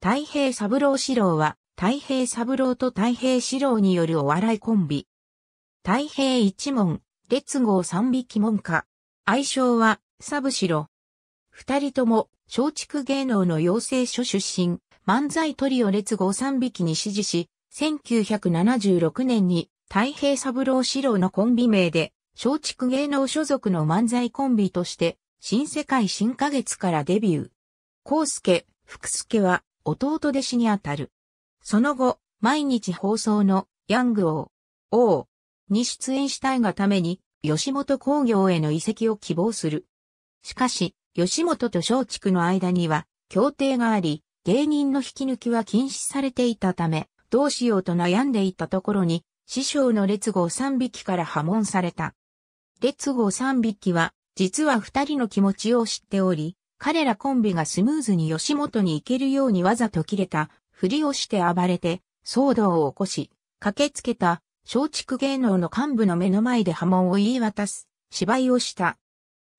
太平三郎四郎は、太平三郎と太平四郎によるお笑いコンビ。太平一門、列号三匹門下。愛称は、サブ四郎。二人とも、松竹芸能の養成所出身、漫才トリオ列号三匹に支持し、1976年に太平三郎四郎のコンビ名で、松竹芸能所属の漫才コンビとして、新世界新ヶ月からデビュー。康介、福助は、弟弟子にあたる。その後、毎日放送のヤング王、王に出演したいがために、吉本工業への移籍を希望する。しかし、吉本と松竹の間には協定があり、芸人の引き抜きは禁止されていたため、どうしようと悩んでいたところに、師匠の列号三匹から破門された。列号三匹は、実は二人の気持ちを知っており、彼らコンビがスムーズに吉本に行けるようにわざと切れた、ふりをして暴れて、騒動を起こし、駆けつけた、松竹芸能の幹部の目の前で波紋を言い渡す、芝居をした。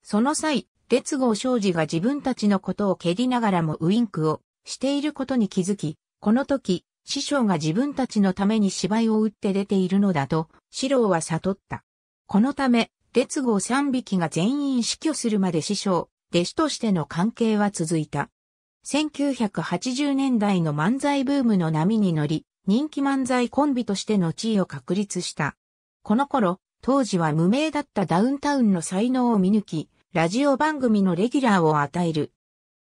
その際、列号正治が自分たちのことを蹴りながらもウインクをしていることに気づき、この時、師匠が自分たちのために芝居を打って出ているのだと、四郎は悟った。このため、列号三匹が全員死去するまで師匠、弟子としての関係は続いた。1980年代の漫才ブームの波に乗り、人気漫才コンビとしての地位を確立した。この頃、当時は無名だったダウンタウンの才能を見抜き、ラジオ番組のレギュラーを与える。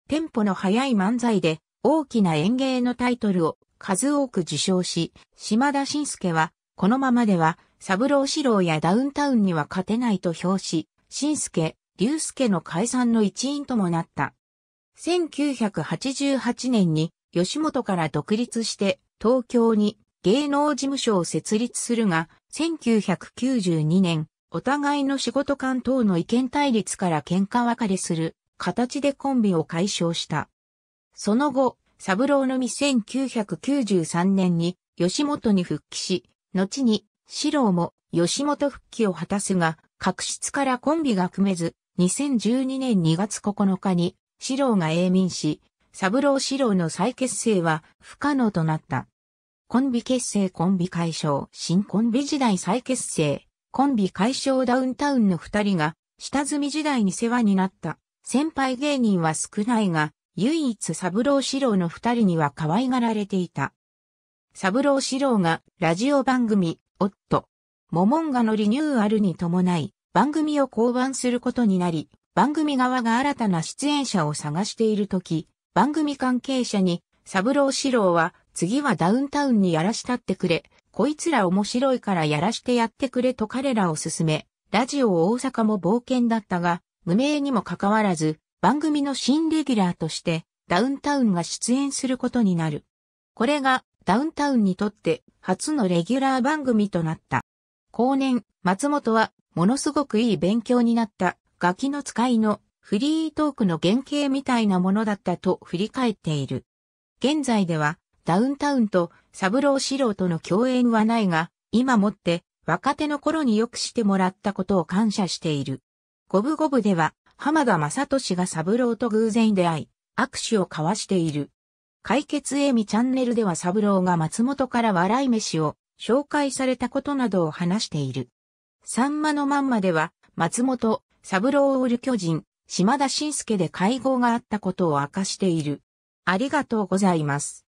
テンポの速い漫才で大きな演芸のタイトルを数多く受賞し、島田紳介は、このままでは、サブロー四郎やダウンタウンには勝てないと評し、紳介、龍介の解散の一因ともなった。1988年に吉本から独立して東京に芸能事務所を設立するが、1992年、お互いの仕事間等の意見対立から喧嘩別れする形でコンビを解消した。その後、サブローのみ1993年に吉本に復帰し、後に四郎も吉本復帰を果たすが、確執からコンビが組めず、2012年2月9日に、四郎が永眠し、三郎四郎の再結成は不可能となった。コンビ結成コンビ解消新コンビ時代再結成コンビ解消ダウンタウンの二人が下積み時代に世話になった先輩芸人は少ないが唯一三郎四郎の二人には可愛がられていた。三郎四郎がラジオ番組おっと、モモンガのリニューアルに伴い番組を降板することになり、番組側が新たな出演者を探しているとき、番組関係者に、サブローシローは、次はダウンタウンにやらしたってくれ、こいつら面白いからやらしてやってくれと彼らを勧め、ラジオ大阪も冒険だったが、無名にもかかわらず、番組の新レギュラーとして、ダウンタウンが出演することになる。これが、ダウンタウンにとって、初のレギュラー番組となった。後年、松本は、ものすごくいい勉強になった、ガキの使いのフリートークの原型みたいなものだったと振り返っている。現在では、ダウンタウンとサブローシ郎との共演はないが、今もって若手の頃によくしてもらったことを感謝している。五分五分では、浜田雅俊がサブローと偶然出会い、握手を交わしている。解決エミチャンネルではサブローが松本から笑い飯を紹介されたことなどを話している。サンマのまんまでは、松本、三郎オール巨人、島田晋介で会合があったことを明かしている。ありがとうございます。